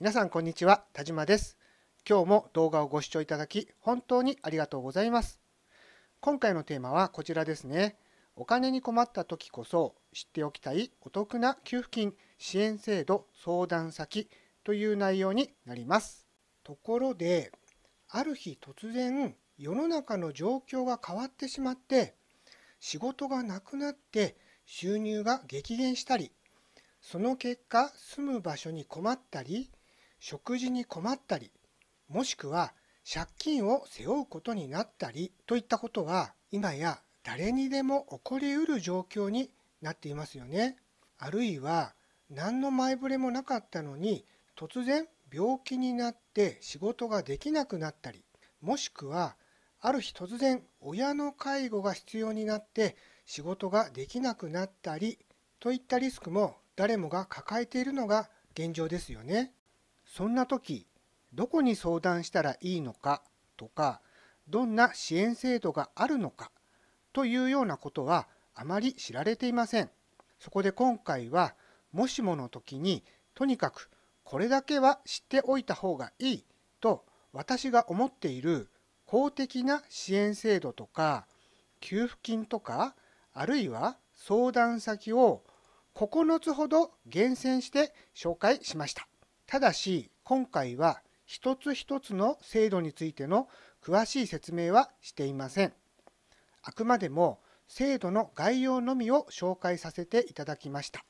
皆さんこんにちは田島です今日も動画をご視聴いただき本当にありがとうございます今回のテーマはこちらですねお金に困った時こそ知っておきたいお得な給付金支援制度相談先という内容になりますところである日突然世の中の状況が変わってしまって仕事がなくなって収入が激減したりその結果住む場所に困ったり食事に困ったりもしくは借金を背負うことになったりといったことは今や誰にでも起こりうる状況になっていますよね。あるいは何の前触れもなかったのに突然病気になって仕事ができなくなったりもしくはある日突然親の介護が必要になって仕事ができなくなったりといったリスクも誰もが抱えているのが現状ですよね。そんな時どこに相談したらいいのかとかどんな支援制度があるのかというようなことはあまり知られていません。そこで今回はもしもの時にとにかくこれだけは知っておいた方がいいと私が思っている公的な支援制度とか給付金とかあるいは相談先を9つほど厳選して紹介しました。ただし今回は一つ一つの制度についての詳しい説明はしていません。あくまでも制度の概要のみを紹介させていただきました。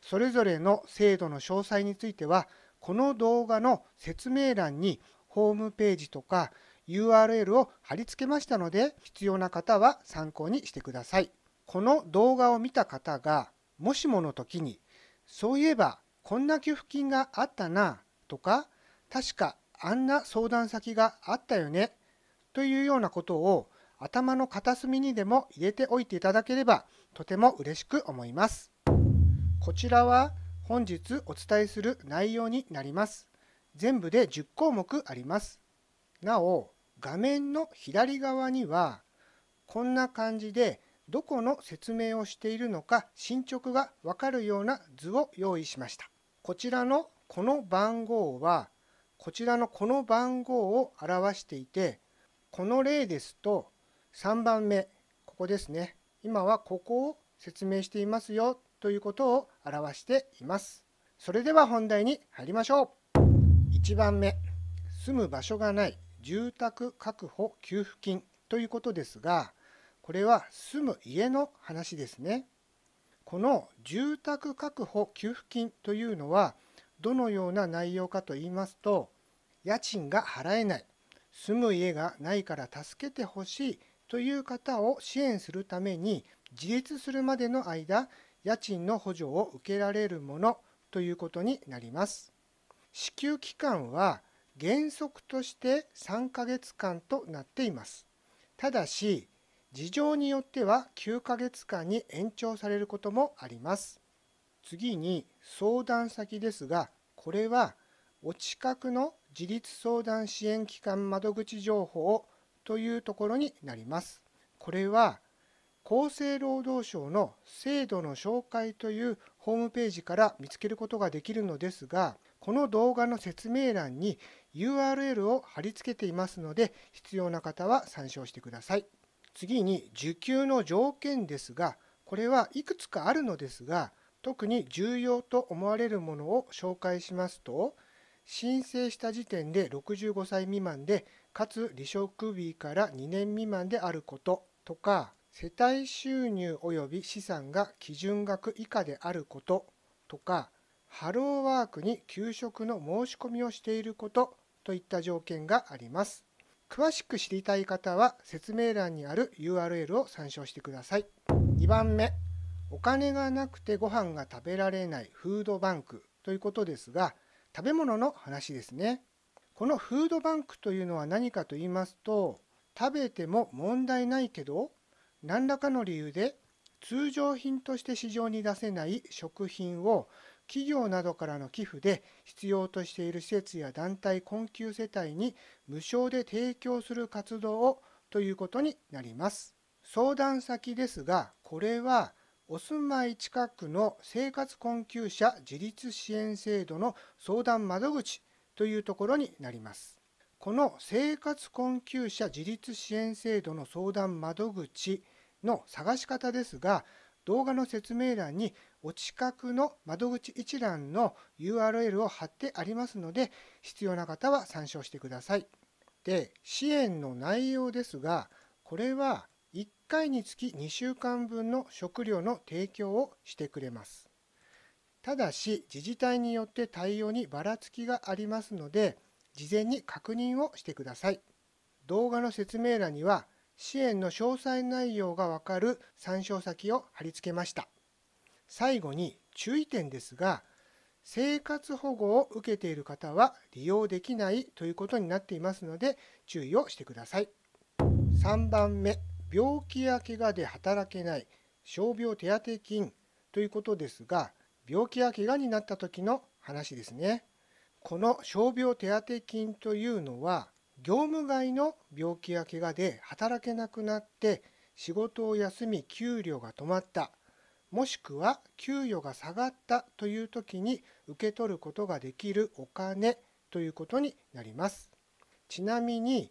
それぞれの制度の詳細については、この動画の説明欄にホームページとか URL を貼り付けましたので、必要な方は参考にしてください。この動画を見た方が、もしもの時に、そういえばこんな給付金があったなとか確かあんな相談先があったよねというようなことを頭の片隅にでも入れておいていただければとても嬉しく思います。こちらは本日お伝えする内容になります。全部で10項目あります。なお画面の左側にはこんな感じでどこの説明をしているのか進捗がわかるような図を用意しました。こちらのこの番号はこちらのこの番号を表していてこの例ですと3番目ここですね今はここを説明していますよということを表していますそれでは本題に入りましょう1番目住む場所がない住宅確保給付金ということですがこれは住む家の話ですねこの住宅確保給付金というのはどのような内容かと言いますと家賃が払えない住む家がないから助けてほしいという方を支援するために自立するまでの間家賃の補助を受けられるものということになります。支給期間は原則として3ヶ月間となっています。ただし事情によっては9ヶ月間に延長されることもあります。次に相談先ですが、これはお近くの自立相談支援機関窓口情報というところになります。これは厚生労働省の制度の紹介というホームページから見つけることができるのですが、この動画の説明欄に URL を貼り付けていますので、必要な方は参照してください。次に受給の条件ですがこれはいくつかあるのですが特に重要と思われるものを紹介しますと申請した時点で65歳未満でかつ離職日から2年未満であることとか世帯収入及び資産が基準額以下であることとかハローワークに給食の申し込みをしていることといった条件があります。詳しく知りたい方は説明欄にある URL を参照してください。2番目、お金がなくてご飯が食べられないフードバンクということですが、食べ物の話ですね。このフードバンクというのは何かと言いますと、食べても問題ないけど、何らかの理由で通常品として市場に出せない食品を企業などからの寄付で必要としている施設や団体困窮世帯に無償で提供する活動をということになります。相談先ですが、これはお住まい近くの生活困窮者自立支援制度の相談窓口というところになります。この生活困窮者自立支援制度の相談窓口の探し方ですが、動画の説明欄にお近くの窓口一覧の URL を貼ってありますので必要な方は参照してください。で支援の内容ですがこれは1回につき2週間分の食料の提供をしてくれます。ただし自治体によって対応にばらつきがありますので事前に確認をしてください。動画の説明欄には支援の詳細内容がわかる参照先を貼り付けました。最後に注意点ですが、生活保護を受けている方は利用できないということになっていますので注意をしてください。3番目、病気や怪我で働けない傷病手当金ということですが、病気や怪我になった時の話ですね。この傷病手当金というのは業務外の病気や怪我で働けなくなって仕事を休み給料が止まったもしくは給与が下がったという時に受け取ることができるお金ということになりますちなみに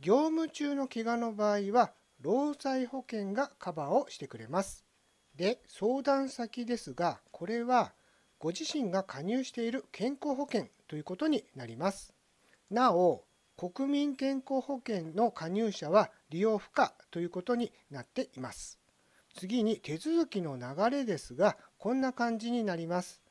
業務中の怪我の場合は労災保険がカバーをしてくれますで相談先ですがこれはご自身が加入している健康保険ということになりますなお国民健康保険の加入者は利用不可ということになっています。次に手続きの流れですが、こんな感じになります。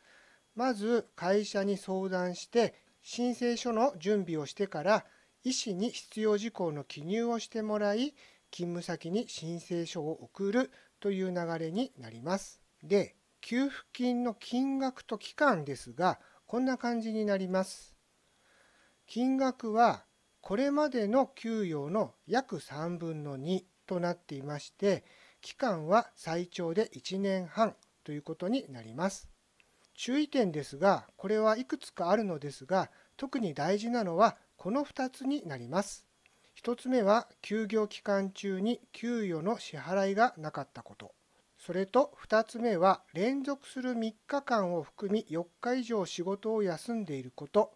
まず会社に相談して申請書の準備をしてから医師に必要事項の記入をしてもらい勤務先に申請書を送るという流れになります。で、給付金の金額と期間ですが、こんな感じになります。金額はこれまでの給与の約3分の2となっていまして期間は最長で1年半ということになります注意点ですがこれはいくつかあるのですが特に大事なのはこの2つになります1つ目は休業期間中に給与の支払いがなかったことそれと2つ目は連続する3日間を含み4日以上仕事を休んでいること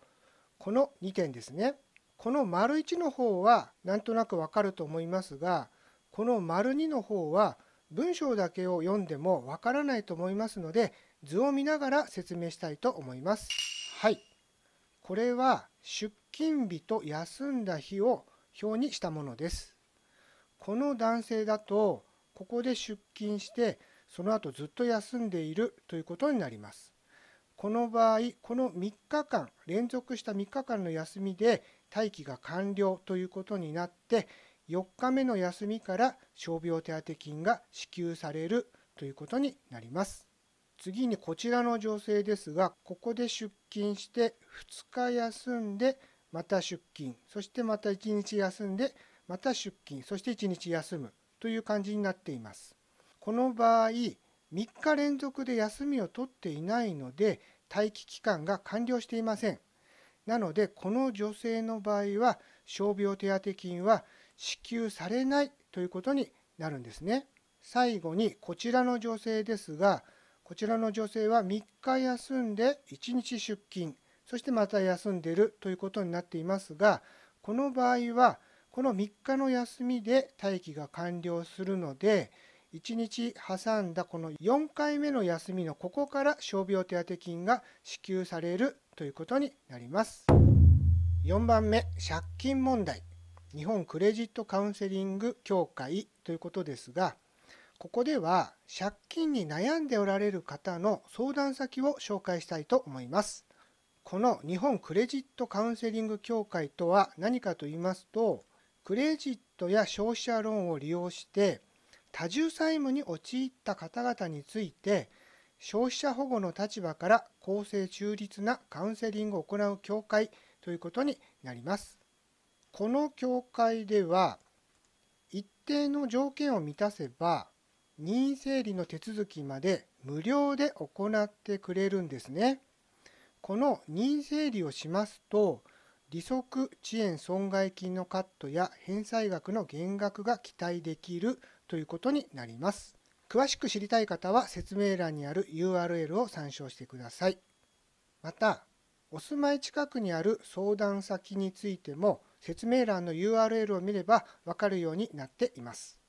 この2点ですねこの丸一の方はなんとなくわかると思いますがこの丸二の方は文章だけを読んでもわからないと思いますので図を見ながら説明したいと思います。はい、これは出勤日と休んだ日を表にしたものです。この男性だとここで出勤してその後ずっと休んでいるということになります。この場合この3日間連続した3日間の休みで待機が完了ということになって4日目の休みから傷病手当金が支給されるということになります。次にこちらの女性ですがここで出勤して2日休んでまた出勤そしてまた1日休んでまた出勤そして1日休むという感じになっています。この場合3日連続で休みを取っていないので待機期間が完了していません。なのでこの女性の場合は傷病手当金は支給されないということになるんですね。最後にこちらの女性ですがこちらの女性は3日休んで1日出勤そしてまた休んでるということになっていますがこの場合はこの3日の休みで待機が完了するので1日挟んだこの4回目の休みのここから傷病手当金が支給されるということになります4番目借金問題日本クレジットカウンセリング協会ということですがここでは借金に悩んでおられる方の相談先を紹介したいと思いますこの日本クレジットカウンセリング協会とは何かと言いますとクレジットや消費者ローンを利用して多重債務に陥った方々について消費者保護の立場から公正中立なカウンセリングを行う協会ということになります。この協会では一定の条件を満たせば任意整理の手続きまで無料で行ってくれるんですね。この任意整理をしますと利息遅延損害金のカットや返済額の減額が期待できるということになります。詳しく知りたい方は説明欄にある URL を参照してください。また、お住まい近くにある相談先についても説明欄の URL を見ればわかるようになっています。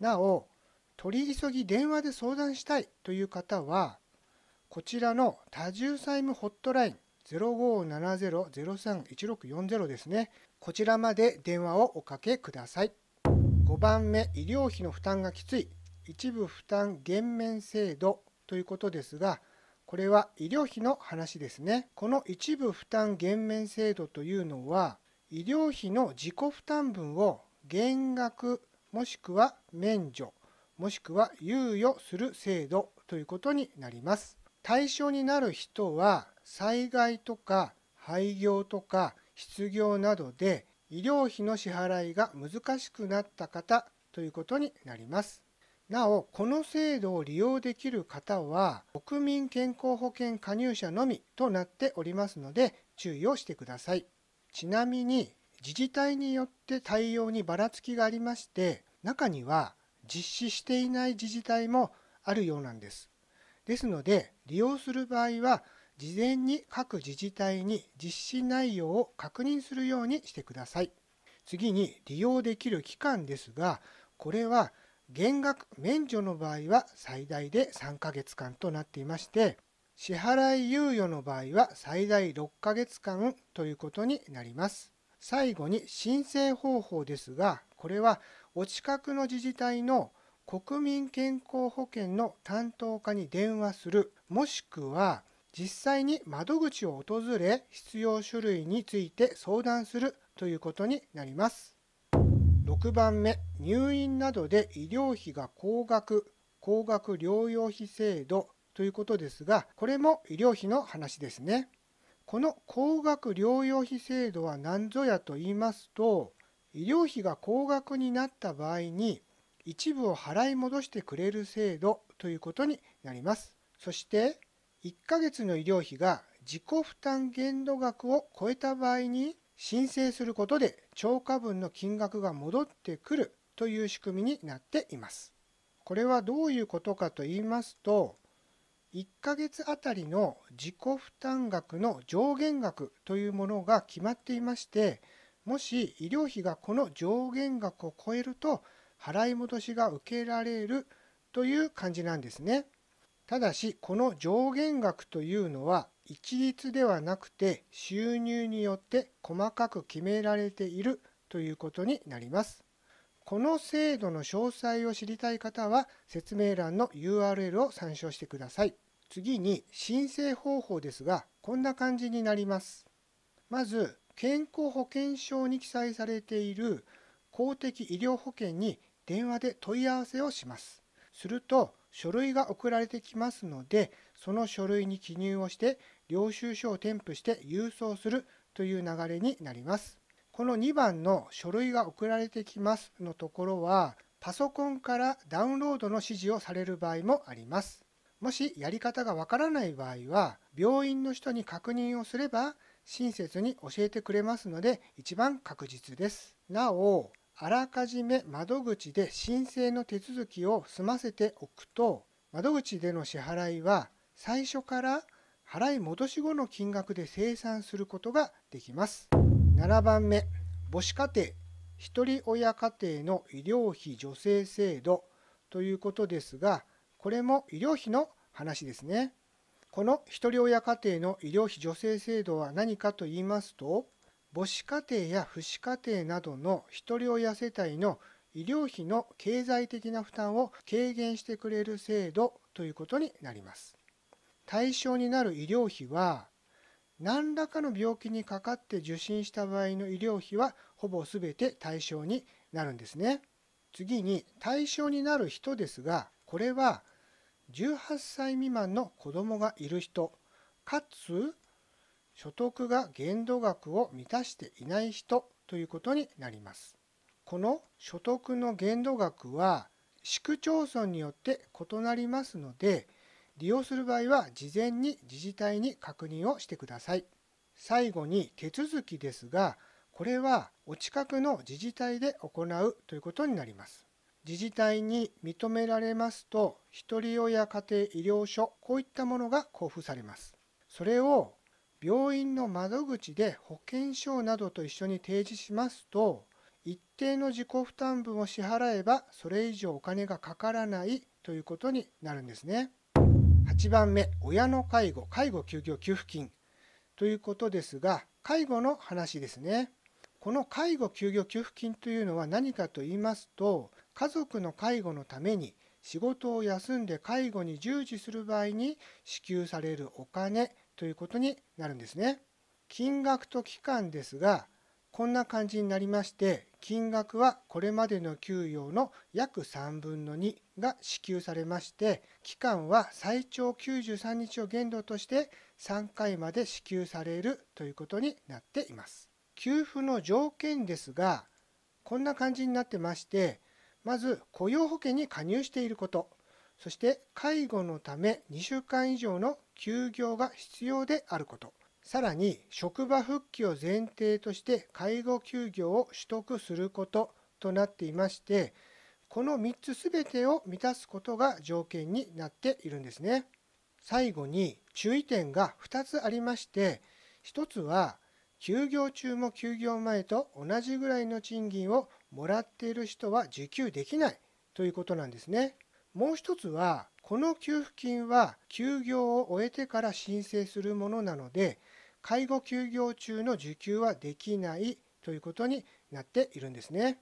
なお、取り急ぎ電話で相談したいという方は、こちらの多重債務ホットライン0570-031640ですね。こちらまで電話をおかけください。5番目、医療費の負担がきつい、一部負担減免制度ということですが、これは医療費の話ですね。この一部負担減免制度というのは、医療費の自己負担分を減額もしくは免除もしくは猶予する制度ということになります。対象になる人は災害とか廃業とか失業などで医療費の支払いが難しくなった方ということになります。なお、この制度を利用できる方は、国民健康保険加入者のみとなっておりますので、注意をしてください。ちなみに、自治体によって対応にばらつきがありまして、中には実施していない自治体もあるようなんです。ですので、利用する場合は、事前に各自治体に実施内容を確認するようにしてください。次に利用できる期間ですが、これは減額免除の場合は最大で3ヶ月間となっていまして、支払い猶予の場合は最大6ヶ月間ということになります。最後に申請方法ですが、これはお近くの自治体の国民健康保険の担当課に電話する、もしくは実際に窓口を訪れ必要種類について相談するということになります。6番目、入院などで医療費が高額、高額療養費制度ということですが、これも医療費の話ですね。この高額療養費制度は何ぞやと言いますと、医療費が高額になった場合に、一部を払い戻してくれる制度ということになります。そして、1ヶ月の医療費が自己負担限度額を超えた場合に申請することで超過分の金額が戻ってくるという仕組みになっています。これはどういうことかと言いますと1ヶ月あたりの自己負担額の上限額というものが決まっていましてもし医療費がこの上限額を超えると払い戻しが受けられるという感じなんですね。ただしこの上限額というのは一律ではなくて収入によって細かく決められているということになります。この制度の詳細を知りたい方は説明欄の URL を参照してください。次に申請方法ですがこんな感じになります。まず健康保険証に記載されている公的医療保険に電話で問い合わせをします。すると書類が送られてきますので、その書類に記入をして、領収書を添付して郵送するという流れになります。この2番の書類が送られてきますのところは、パソコンからダウンロードの指示をされる場合もあります。もしやり方がわからない場合は、病院の人に確認をすれば、親切に教えてくれますので、一番確実です。なお、あらかじめ窓口で申請の手続きを済ませておくと窓口での支払いは最初から払い戻し後の金額で清算することができます。7番目母子家庭ひと親家庭の医療費助成制度ということですがこれも医療費の話ですね。このひ人親家庭の医療費助成制度は何かと言いますと母子家庭や父子家庭などのひとり親世帯の医療費の経済的な負担を軽減してくれる制度ということになります。対象になる医療費は何らかの病気にかかって受診した場合の医療費はほぼ全て対象になるんですね。次に対象になる人ですがこれは18歳未満の子供がいる人かつ所得が限度額を満たしていない人ということになります。この所得の限度額は市区町村によって異なりますので利用する場合は事前に自治体に確認をしてください。最後に手続きですがこれはお近くの自治体で行うということになります。自治体に認められますと、ひとり親家庭医療所、こういったものが交付されます。それを病院の窓口で保険証などと一緒に提示しますと一定の自己負担分を支払えばそれ以上お金がかからないということになるんですね。8番目親の介護介護休業給付金ということですが介護の話ですね。この介護休業給付金というのは何かと言いますと家族の介護のために仕事を休んで介護に従事する場合に支給されるお金ということになるんですね。金額と期間ですが、こんな感じになりまして、金額はこれまでの給与の約3分の2が支給されまして、期間は最長93日を限度として3回まで支給されるということになっています。給付の条件ですが、こんな感じになってまして、まず雇用保険に加入していること、そして介護のため2週間以上の休業が必要であること。さらに、職場復帰を前提として介護休業を取得することとなっていまして、この3つ全てを満たすことが条件になっているんですね。最後に注意点が2つありまして、1つは、休業中も休業前と同じぐらいの賃金をもらっている人は受給できないということなんですね。もう一つはこの給付金は休業を終えてから申請するものなので介護休業中の受給はできないということになっているんですね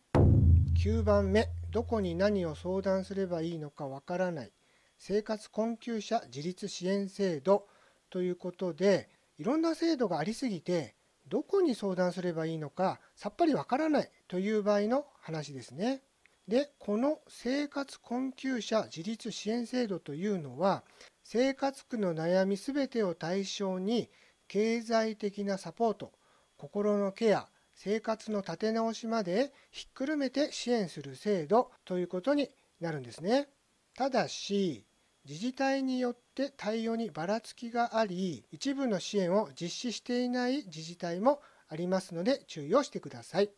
9番目どこに何を相談すればいいのかわからない生活困窮者自立支援制度ということでいろんな制度がありすぎてどこに相談すればいいのかさっぱりわからないという場合の話ですね。でこの生活困窮者自立支援制度というのは生活苦の悩み全てを対象に経済的なサポート心のケア生活の立て直しまでひっくるめて支援する制度ということになるんですね。ただし自治体によって対応にばらつきがあり一部の支援を実施していない自治体もありますので注意をしてください。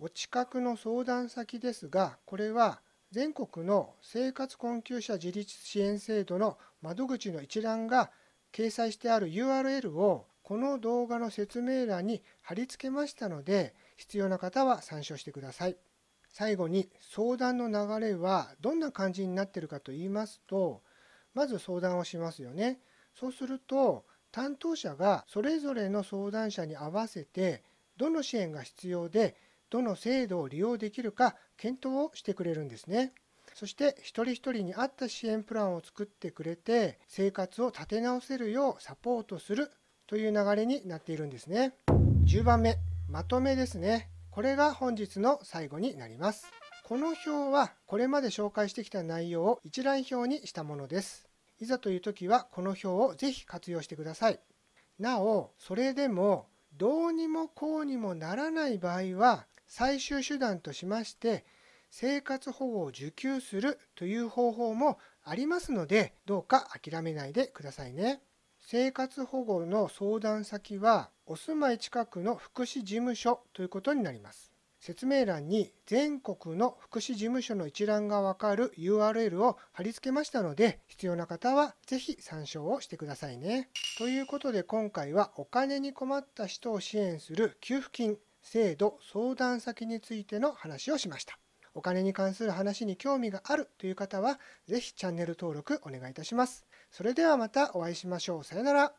お近くの相談先ですが、これは全国の生活困窮者自立支援制度の窓口の一覧が掲載してある URL をこの動画の説明欄に貼り付けましたので、必要な方は参照してください。最後に相談の流れはどんな感じになってるかと言いますと、まず相談をしますよね。そうすると、担当者がそれぞれの相談者に合わせてどの支援が必要でどの制度を利用できるか検討をしてくれるんですね。そして一人一人に合った支援プランを作ってくれて生活を立て直せるようサポートするという流れになっているんですね。10番目まとめですね。これが本日の最後になります。この表はこれまで紹介してきた内容を一覧表にしたものです。いざという時はこの表をぜひ活用してください。なお、それでもどうにもこうにもならない場合は最終手段としまして生活保護を受給するという方法もありますのでどうか諦めないでくださいね生活保護の相談先はお住まい近くの福祉事務所ということになります説明欄に全国の福祉事務所の一覧がわかる URL を貼り付けましたので必要な方は是非参照をしてくださいね。ということで今回はお金に困った人を支援する給付金制度相談先についての話をしました。お金に関する話に興味があるという方は、是非チャンネル登録お願いいたします。それではまたお会いしましょう。さよなら。